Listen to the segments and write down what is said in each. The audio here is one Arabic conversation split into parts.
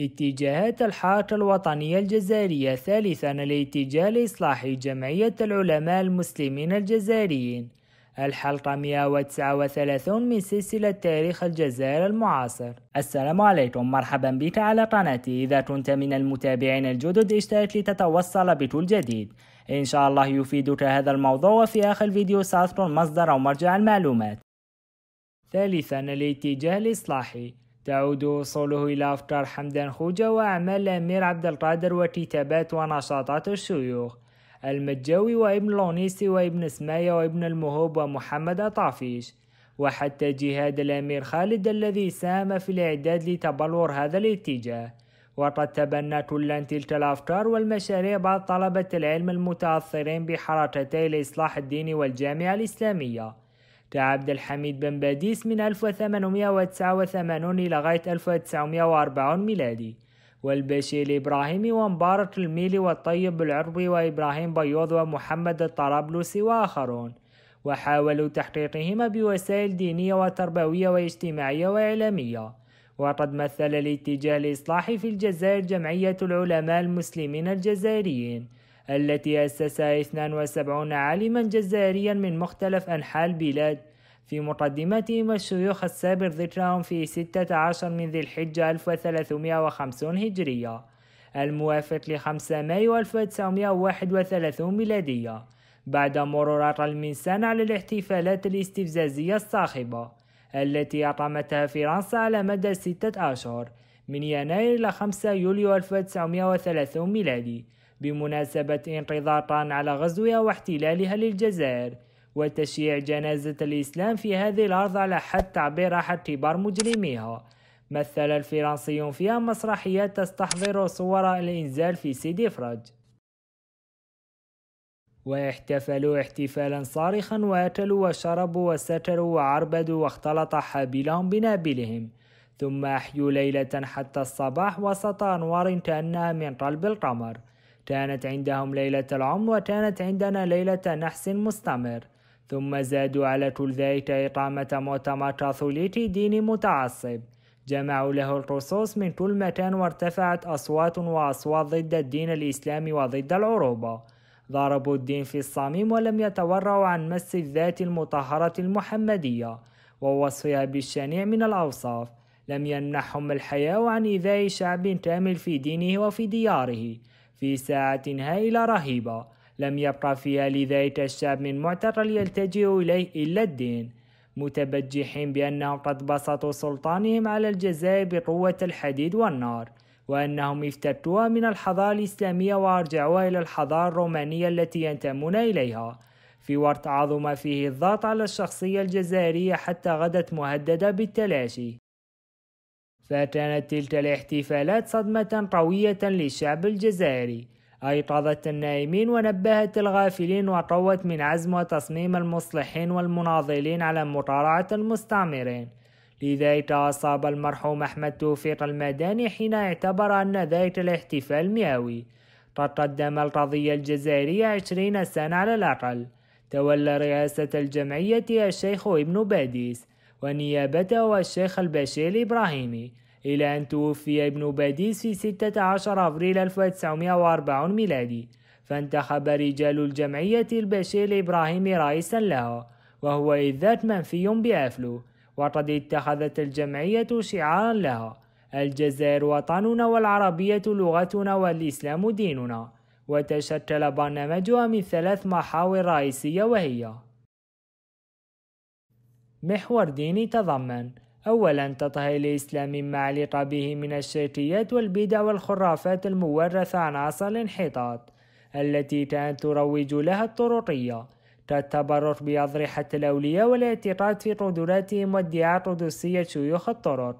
اتجاهات الحركة الوطنية الجزائرية ثالثا الاتجاه لإصلاح جمعية العلماء المسلمين الجزائريين الحلقة 139 من سلسلة تاريخ الجزائر المعاصر السلام عليكم مرحبا بك على قناتي إذا كنت من المتابعين الجدد اشترك لتتوصل بكل جديد إن شاء الله يفيدك هذا الموضوع وفي آخر الفيديو سأذكر مصدر أو مرجع المعلومات ثالثا الاتجاه الإصلاحي تعود وصوله إلى أفكار حمدان خوجة وأعمال الأمير عبد القادر وكتابات ونشاطات الشيوخ المجاوي وابن لونيسي وابن سماية وابن المهوب ومحمد طافيش وحتى جهاد الأمير خالد الذي ساهم في الإعداد لتبلور هذا الاتجاه وقد تبنى كلا تلك الأفكار والمشاريع بعض طلبة العلم المتأثرين بحركتي الإصلاح الديني والجامعة الإسلامية كعبد الحميد بن باديس من 1889 لغاية 1940 ميلادي والبشير الإبراهيمي ومبارك الميلي والطيب العربي وإبراهيم بيوض ومحمد الطرابلسي وآخرون وحاولوا تحقيقهما بوسائل دينية وتربوية واجتماعية وإعلامية وقد مثل الاتجاه الإصلاحي في الجزائر جمعية العلماء المسلمين الجزائريين التي أسسها 72 عالما جزائريا من مختلف أنحاء البلاد في مقدمتهم الشيوخ السابر ذكرهم في 16 من ذي الحجة 1350 هجرية الموافق 5 مايو 1931 ميلادية بعد مرور أقل من سنة على الاحتفالات الاستفزازية الصاخبة التي أقامتها فرنسا على مدى ستة أشهر من يناير إلى 5 يوليو 1930 ميلادي بمناسبة انقضاضا على غزوها واحتلالها للجزائر وتشييع جنازة الإسلام في هذه الأرض على حد تعبير أحد كبار مجرميها مثل الفرنسيون فيها مسرحيات تستحضر صور الإنزال في سيدي فرج واحتفلوا احتفالا صارخا وأكلوا وشربوا وستروا وعربدوا واختلط حابلهم بنابلهم ثم أحيوا ليلة حتى الصباح وسط أنوار كأنها من قلب القمر كانت عندهم ليلة العمر وكانت عندنا ليلة نحس مستمر ثم زادوا على كل ذلك إقامة مؤتمر كاثوليكي ديني متعصب جمعوا له القصوص من كل مكان وارتفعت أصوات وأصوات ضد الدين الإسلامي وضد العروبة ضربوا الدين في الصميم ولم يتورعوا عن مس الذات المطهرة المحمدية ووصفها بالشنيع من الأوصاف لم يمنحهم الحياء عن إيذاء شعب كامل في دينه وفي دياره في ساعة هائلة رهيبة لم يبقى فيها لذلك الشاب من معتقل يلتجئ إليه إلا الدين متبجحين بأنهم قد بسطوا سلطانهم على الجزائر بقوة الحديد والنار وأنهم افتتوها من الحضارة الإسلامية وأرجعوها إلى الحضارة الرومانية التي ينتمون إليها في وقت عظم فيه الضغط على الشخصية الجزائرية حتى غدت مهددة بالتلاشي فكانت تلك الاحتفالات صدمة قوية للشعب الجزائري أيقظت النائمين ونبهت الغافلين وقوت من عزم وتصميم المصلحين والمناضلين على مطارعة المستعمرين لذلك أصاب المرحوم أحمد توفيق المداني حين اعتبر أن ذلك الاحتفال مئوي قد قدم القضية الجزائرية عشرين سنة على الأقل تولى رئاسة الجمعية الشيخ ابن باديس ونيابته الشيخ البشير إبراهيمي إلى أن توفي ابن باديس في 16 أبريل 1940 ميلادي فانتخب رجال الجمعية البشير إبراهيم رئيسا لها وهو إذ ذات منفي بأفلو وقد اتخذت الجمعية شعارا لها الجزائر وطننا والعربية لغتنا والإسلام ديننا وتشكل برنامجها من ثلاث محاور رئيسية وهي محور ديني تضمن أولا تطهي الإسلام مما علق به من الشركيات والبدع والخرافات المورثة عن عصر الانحطاط التي كانت تروج لها الطرقية كالتبرك بأضرحة الأولياء والاعتقاد في قدراتهم وادعاء قدسية شيوخ الطرق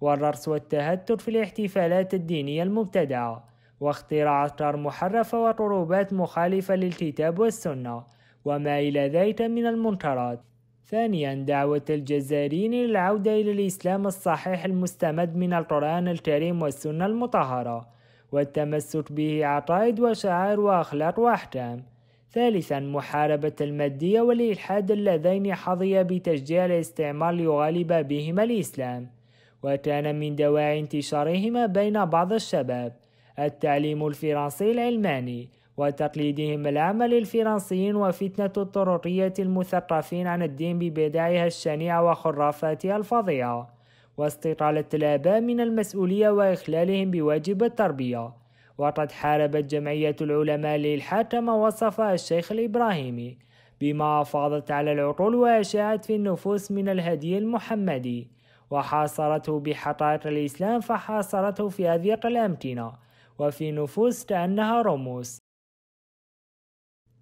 والرقص والتهتر في الاحتفالات الدينية المبتدعة واختراع أفكار محرفة وقروبات مخالفة للكتاب والسنة وما إلى ذلك من المنكرات ثانيا دعوة الجزائريين للعودة إلى الإسلام الصحيح المستمد من القرآن الكريم والسنة المطهرة والتمسك به عقائد وشعائر وأخلاق وأحكام ثالثا محاربة المادية والإلحاد اللذين حظي بتشجيع الاستعمار ليغالب بهما الإسلام وكان من دواعي انتشارهما بين بعض الشباب التعليم الفرنسي العلماني وتقليدهم العمل الفرنسيين وفتنة الطرقية المثقفين عن الدين ببدعها الشنيعة وخرافاتها الفظيعة واستطالة الآباء من المسؤولية وإخلالهم بواجب التربية وقد حاربت جمعية العلماء للإلحاد كما وصفها الشيخ الإبراهيمي بما أفاضت على العقول وأشاعت في النفوس من الهدي المحمدي وحاصرته بحقائق الإسلام فحاصرته في أضيق الأمكنة وفي نفوس كأنها رموز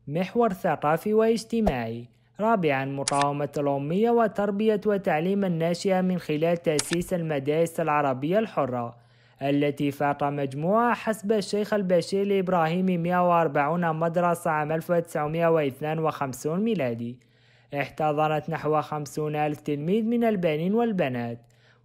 محور ثقافي واجتماعي رابعا مقاومة الأمية وتربية وتعليم الناشئة من خلال تأسيس المدارس العربية الحرة التي فاق مجموعها حسب الشيخ البشير الإبراهيمي 140 مدرسة عام 1952 ميلادي احتضنت نحو 50 ألف تلميذ من البنين والبنات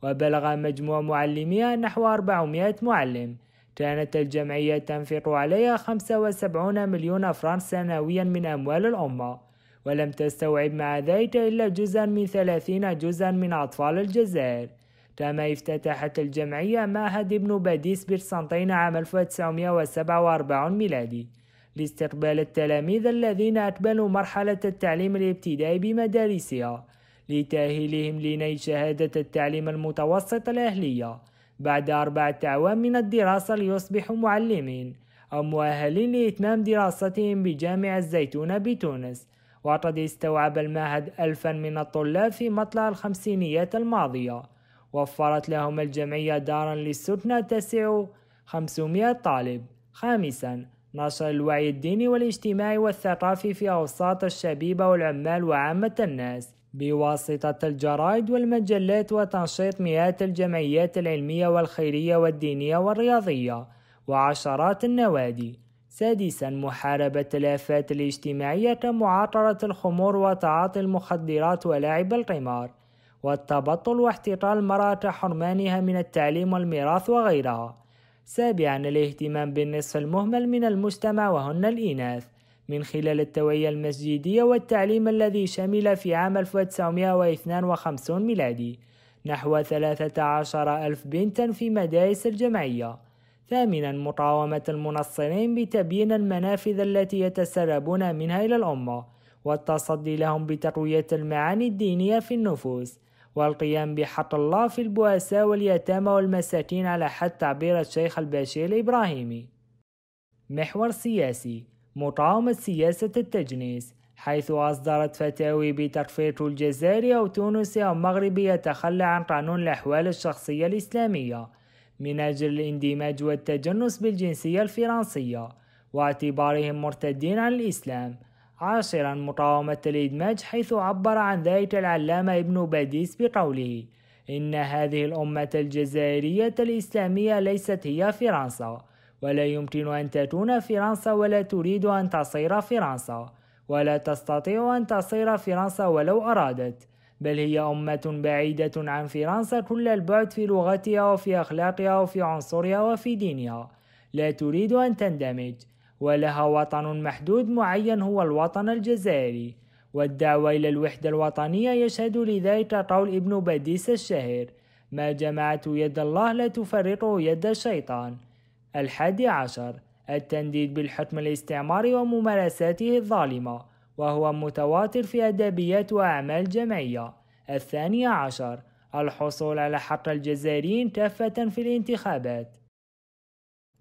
وبلغ مجموع معلميها نحو 400 معلم كانت الجمعية تنفق عليها 75 مليون فرنك سنويا من أموال الأمة ولم تستوعب مع ذلك إلا جزءا من 30 جزءا من أطفال الجزائر كما افتتحت الجمعية معهد ابن باديس برسنطين عام 1947 ميلادي لاستقبال التلاميذ الذين أكملوا مرحلة التعليم الابتدائي بمدارسها لتأهيلهم لنيل شهادة التعليم المتوسط الأهلية بعد أربعة أعوام من الدراسة ليصبحوا معلمين أو مؤهلين لإتمام دراستهم بجامعة الزيتون بتونس وقد استوعب المعهد ألفا من الطلاب في مطلع الخمسينيات الماضية وفرت لهم الجمعية دارا للسكنة تسع 500 طالب خامسا نشر الوعي الديني والاجتماعي والثقافي في أوساط الشبيبة والعمال وعامة الناس بواسطة الجرائد والمجلات وتنشيط مئات الجمعيات العلمية والخيرية والدينية والرياضية وعشرات النوادي سادسا محاربة الآفات الاجتماعية كمعاطرة الخمور وتعاطي المخدرات ولعب القمار والتبطل واحتقار المرأة كحرمانها من التعليم والميراث وغيرها سابعا الاهتمام بالنصف المهمل من المجتمع وهن الإناث من خلال التوعية المسجدية والتعليم الذي شمل في عام 1952 ميلادي نحو 13 ألف بنتا في مدارس الجمعية ثامنا مقاومة المنصرين بتبيين المنافذ التي يتسربون منها إلى الأمة والتصدي لهم بتقوية المعاني الدينية في النفوس والقيام بحق الله في البؤساء واليتامى والمساكين على حد تعبير الشيخ البشير الإبراهيمي محور سياسي مقاومة سياسة التجنيس حيث أصدرت فتاوي بتكفير الجزائري أو تونس أو المغرب يتخلى عن قانون الأحوال الشخصية الإسلامية من أجل الاندماج والتجنس بالجنسية الفرنسية واعتبارهم مرتدين عن الإسلام عاشرا مقاومة الإدماج حيث عبر عن ذلك العلامة ابن باديس بقوله إن هذه الأمة الجزائرية الإسلامية ليست هي فرنسا ولا يمكن أن تكون فرنسا ولا تريد أن تصير فرنسا ولا تستطيع أن تصير فرنسا ولو أرادت بل هي أمة بعيدة عن فرنسا كل البعد في لغتها وفي أخلاقها وفي عنصرها وفي دينها لا تريد أن تندمج ولها وطن محدود معين هو الوطن الجزائري والدعوة إلى الوحدة الوطنية يشهد لذلك قول ابن باديس الشهير ما جمعت يد الله لا تفرقه يد الشيطان الحادي عشر التنديد بالحكم الاستعماري وممارساته الظالمة وهو متواتر في أدبيات وأعمال جمعية الثاني عشر الحصول على حق الجزائريين كافة في الانتخابات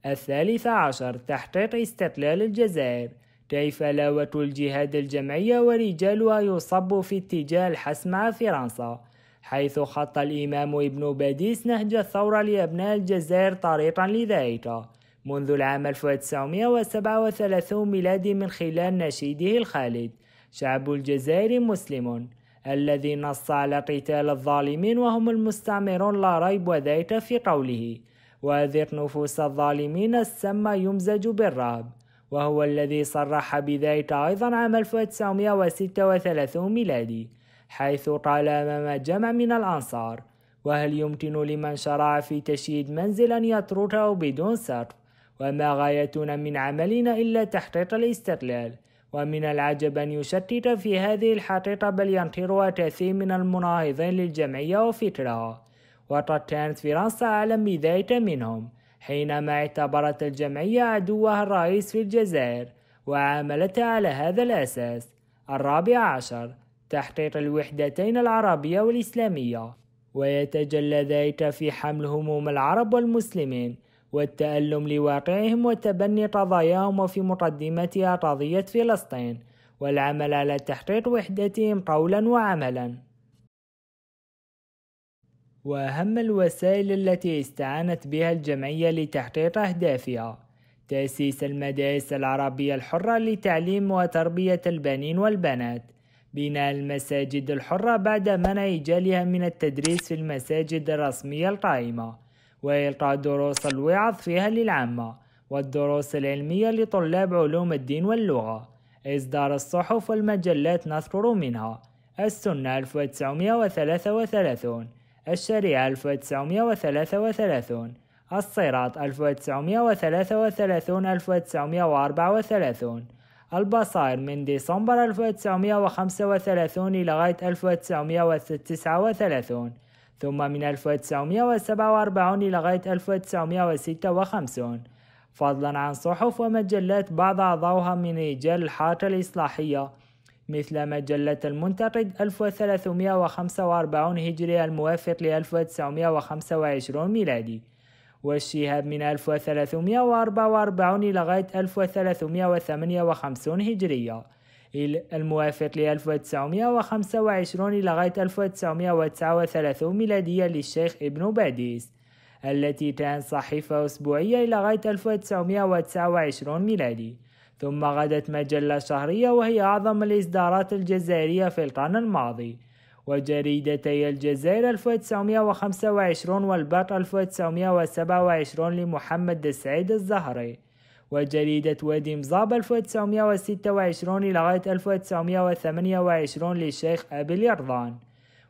الثالث عشر تحقيق استقلال الجزائر كيف لاوة الجهاد الجمعية ورجالها يصب في اتجاه الحسم مع فرنسا حيث خط الإمام ابن باديس نهج الثورة لأبناء الجزائر طريقا لذلك منذ العام 1937 ميلادي من خلال نشيده الخالد شعب الجزائر مسلم الذي نص على قتال الظالمين وهم المستعمرون لا ريب وذلك في قوله وأذق نفوس الظالمين السم يمزج بالرعب وهو الذي صرح بذلك أيضا عام 1936 ميلادي حيث قال أمام جمع من الأنصار وهل يمكن لمن شرع في تشييد منزل أن يتركه بدون سقف وما غايتنا من عملنا إلا تحقيق الاستقلال ومن العجب أن يشتت في هذه الحقيقة بل ينكرها كثير من المناهضين للجمعية وفكرها وقد كانت فرنسا أعلم بذلك منهم حينما اعتبرت الجمعية عدوها الرئيس في الجزائر وعاملتها على هذا الأساس الرابع عشر تحقيق الوحدتين العربية والإسلامية ويتجلى ذلك في حمل هموم العرب والمسلمين والتألم لواقعهم وتبني قضاياهم وفي مقدمتها قضية فلسطين والعمل على تحقيق وحدتهم قولا وعملا وأهم الوسائل التي استعانت بها الجمعية لتحقيق أهدافها تأسيس المدارس العربية الحرة لتعليم وتربية البنين والبنات بناء المساجد الحرة بعد منع جالها من التدريس في المساجد الرسمية القائمة وإلقاء دروس الوعظ فيها للعامة والدروس العلمية لطلاب علوم الدين واللغة إصدار الصحف والمجلات نذكر منها السنة 1933 الشريعة 1933 الصراط 1933 1934 البصائر من ديسمبر 1935 لغاية 1939 ثم من 1947 لغاية 1956 فضلا عن صحف ومجلات بعض أعضاؤها من رجال الحركة الإصلاحية مثل مجلة المنتقد 1345 هجري الموافق ل 1925 ميلادي والشهاب من 1344 إلى غاية 1358 هجرية الموافق ل 1925 إلى غاية 1939 ميلادية للشيخ ابن باديس التي كانت صحيفة أسبوعية إلى غاية 1929 ميلادي ثم غدت مجلة شهرية وهي أعظم الإصدارات الجزائرية في القرن الماضي وجريدتي الجزائر 1925 والبط 1927 لمحمد السعيد الزهري وجريدة وادي مزاب 1926 لغاية 1928 للشيخ أبي اليرضان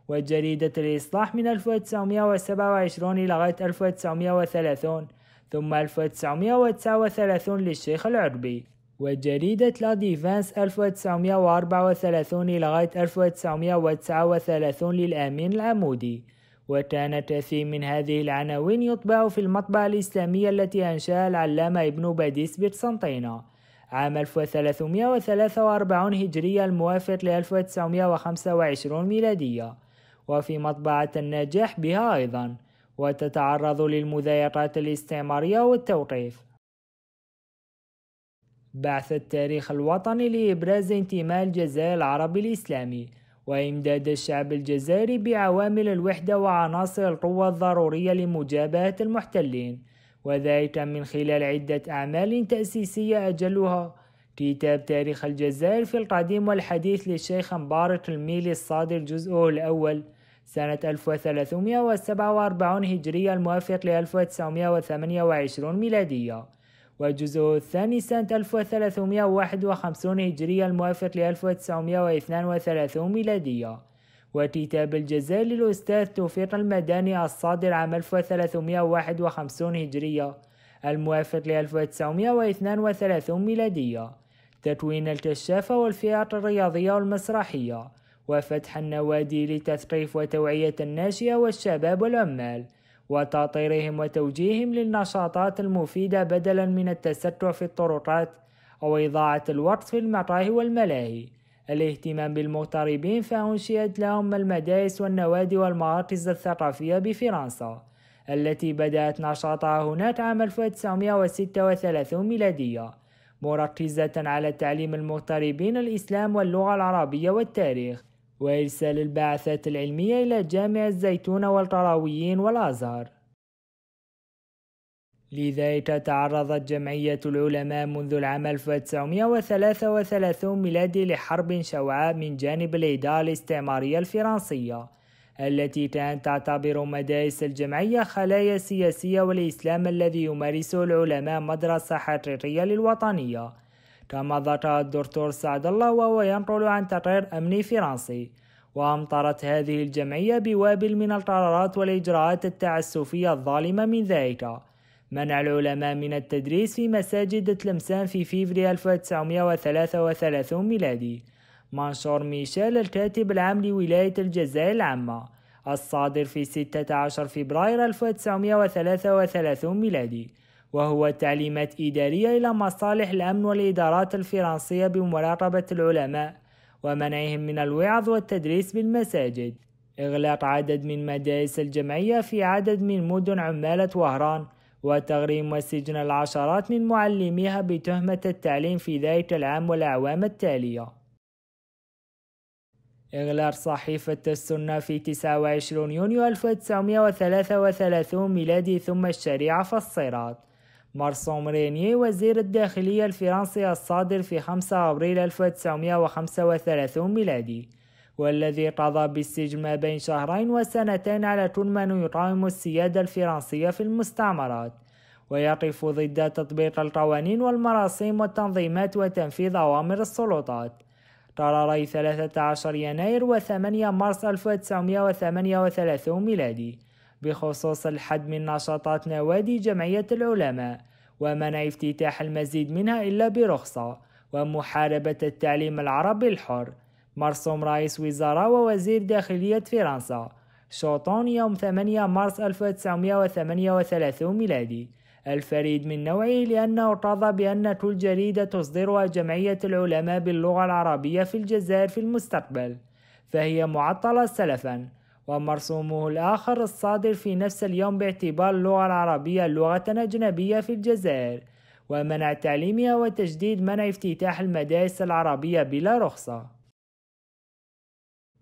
وجريدة الإصلاح من 1927 لغاية 1930 ثم 1939 للشيخ العربي وجريدة لا ديفانس 1934 لغاية 1939 للأمين العمودي وكان كثير من هذه العناوين يطبع في المطبعة الإسلامية التي أنشأها العلامة ابن باديس بقسنطينة عام 1343 هجرية الموافق ل 1925 ميلادية وفي مطبعة النجاح بها أيضا وتتعرض للمضايقات الاستعمارية والتوقيف بعث التاريخ الوطني لإبراز انتماء الجزائر العربي الإسلامي وإمداد الشعب الجزائري بعوامل الوحدة وعناصر القوة الضرورية لمجابهة المحتلين وذلك من خلال عدة أعمال تأسيسية أجلها كتاب تاريخ الجزائر في القديم والحديث للشيخ مبارك الميلي الصادر جزءه الأول سنة 1347 هجرية الموافق ل 1928 ميلادية والجزء الثاني سنة 1351 هجرية الموافق ل 1932 ميلادية وكتاب الجزائر للأستاذ توفيق المداني الصادر عام 1351 هجرية الموافق ل 1932 ميلادية تكوين الكشافة والفئات الرياضية والمسرحية وفتح النوادي لتثقيف وتوعية الناشئة والشباب والعمال وتاطيرهم وتوجيههم للنشاطات المفيدة بدلا من التسرع في الطرقات أو إضاعة الوقت في المقاهي والملاهي الاهتمام بالمغتربين فأنشئت لهم المدارس والنوادي والمراكز الثقافية بفرنسا التي بدأت نشاطها هناك عام 1936 ميلادية مركزة على تعليم المغتربين الإسلام واللغة العربية والتاريخ وإرسال البعثات العلمية إلى جامع الزيتون والقرويين والأزهر لذلك تعرضت جمعية العلماء منذ العام 1933 ميلادي لحرب شوعاء من جانب الإدارة الاستعمارية الفرنسية التي كانت تعتبر مدارس الجمعية خلايا سياسية والإسلام الذي يمارسه العلماء مدرسة حقيقية للوطنية كما ذكر الدكتور سعد الله وهو ينقل عن تقرير أمني فرنسي وأمطرت هذه الجمعية بوابل من القرارات والإجراءات التعسفية الظالمة من ذلك منع العلماء من التدريس في مساجد تلمسان في فيفري 1933 ميلادي منشور ميشيل الكاتب العام لولاية الجزائر العامة الصادر في 16 فبراير 1933 ميلادي وهو تعليمات إدارية إلى مصالح الأمن والإدارات الفرنسية بمراقبة العلماء ومنعهم من الوعظ والتدريس بالمساجد إغلاق عدد من مدارس الجمعية في عدد من مدن عمالة وهران وتغريم وسجن العشرات من معلميها بتهمة التعليم في ذلك العام والأعوام التالية إغلاق صحيفة السنة في 29 يونيو 1933 ميلادي ثم الشريعة في الصراط مارسون مريني وزير الداخلية الفرنسي الصادر في 5 أبريل 1935 ميلادي والذي قضى بالسجن ما بين شهرين وسنتين على كل من يقاوم السيادة الفرنسية في المستعمرات ويقف ضد تطبيق القوانين والمراسيم والتنظيمات وتنفيذ أوامر السلطات قراري 13 يناير و8 مارس 1938 ميلادي بخصوص الحد من نشاطات نوادي جمعية العلماء ومنع افتتاح المزيد منها إلا برخصة ومحاربة التعليم العربي الحر مرسوم رئيس وزراء ووزير داخلية فرنسا شوطون يوم 8 مارس 1938 ميلادي الفريد من نوعه لأنه ارتضى بأن كل جريدة تصدرها جمعية العلماء باللغة العربية في الجزائر في المستقبل فهي معطلة سلفاً ومرسومه الآخر الصادر في نفس اليوم باعتبار اللغة العربية لغة أجنبية في الجزائر ومنع تعليمها وتجديد منع افتتاح المدارس العربية بلا رخصة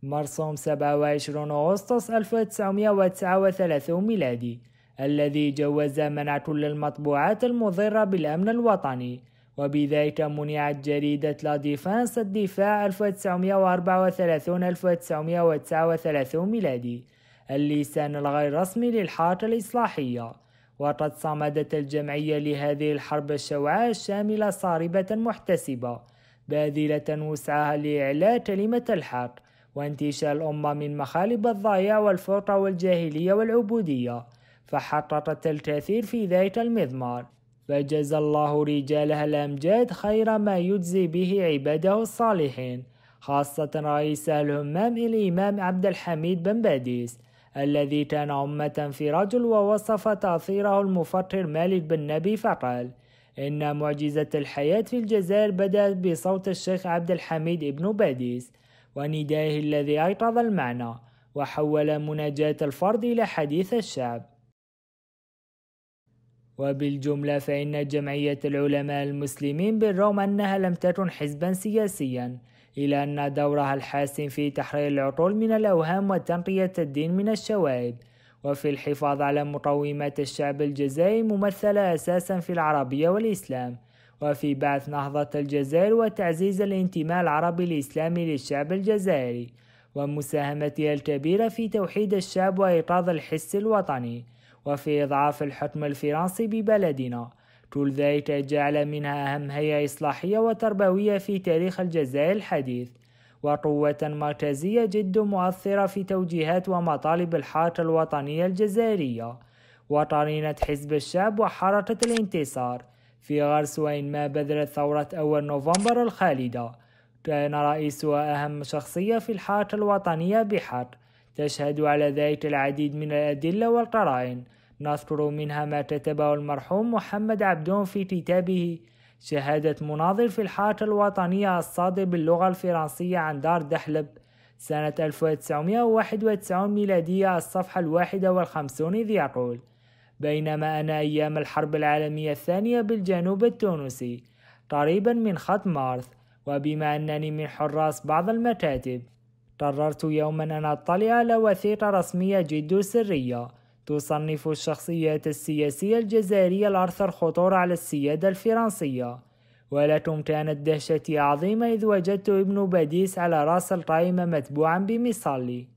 مرسوم 27 أغسطس 1939 ميلادي الذي جوز منع كل المطبوعات المضرة بالأمن الوطني وبذلك منعت جريدة لا ديفانس الدفاع 1934 1939 ميلادي اللسان الغير رسمي للحركة الإصلاحية وقد صمدت الجمعية لهذه الحرب الشوعاء الشاملة صاربة محتسبة باذلة وسعها لإعلاء كلمة الحق وانتشال الأمة من مخالب الضياع والفرقة والجاهلية والعبودية فحققت الكثير في ذلك المضمار فجزى الله رجالها الأمجاد خير ما يجزي به عباده الصالحين خاصة رئيس الهمام الإمام عبد الحميد بن باديس الذي كان أمة في رجل ووصف تأثيره المفطر مالك بن نبي فقال إن معجزة الحياة في الجزائر بدأت بصوت الشيخ عبد الحميد ابن باديس وندائه الذي أيقظ المعنى وحول مناجاة الفرد إلى حديث الشعب وبالجملة فإن جمعية العلماء المسلمين بالرغم أنها لم تكن حزبا سياسيا إلا أن دورها الحاسم في تحرير العقول من الأوهام وتنقية الدين من الشوائب وفي الحفاظ على مقومات الشعب الجزائري ممثلة أساسا في العربية والإسلام وفي بعث نهضة الجزائر وتعزيز الانتماء العربي الإسلامي للشعب الجزائري ومساهمتها الكبيرة في توحيد الشعب وإيقاظ الحس الوطني وفي إضعاف الحكم الفرنسي ببلدنا كل ذلك جعل منها أهم هيئة إصلاحية وتربوية في تاريخ الجزائر الحديث وقوة مركزية جد مؤثرة في توجيهات ومطالب الحركة الوطنية الجزائرية وطنينة حزب الشعب وحركة الانتصار في غرس وإن ما بذلت ثورة أول نوفمبر الخالدة كان رئيسها أهم شخصية في الحركة الوطنية بحق تشهد على ذلك العديد من الأدلة والقرائن نذكر منها ما كتبه المرحوم محمد عبدون في كتابه شهادة مناظر في الحركة الوطنية الصادر باللغة الفرنسية عن دار دحلب سنة 1991 ميلادية الصفحة الواحدة والخمسون إذ يقول بينما أنا أيام الحرب العالمية الثانية بالجنوب التونسي قريبا من خط مارث وبما أنني من حراس بعض المكاتب قررت يوما أن أطلع على وثيقة رسمية جد سرية تصنف الشخصيات السياسية الجزائرية الأرثر خطورة على السيادة الفرنسية ولكم كانت دهشتي عظيمة إذ وجدت ابن باديس على رأس القائمة متبوعا بمصلي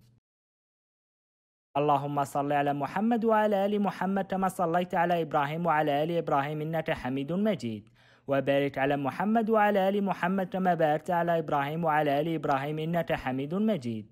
اللهم صل على محمد وعلى آل محمد كما صليت على إبراهيم وعلى آل إبراهيم إنك حميد مجيد وبارك على محمد وعلى آل محمد كما باركت على إبراهيم وعلى آل إبراهيم إنك حميد مجيد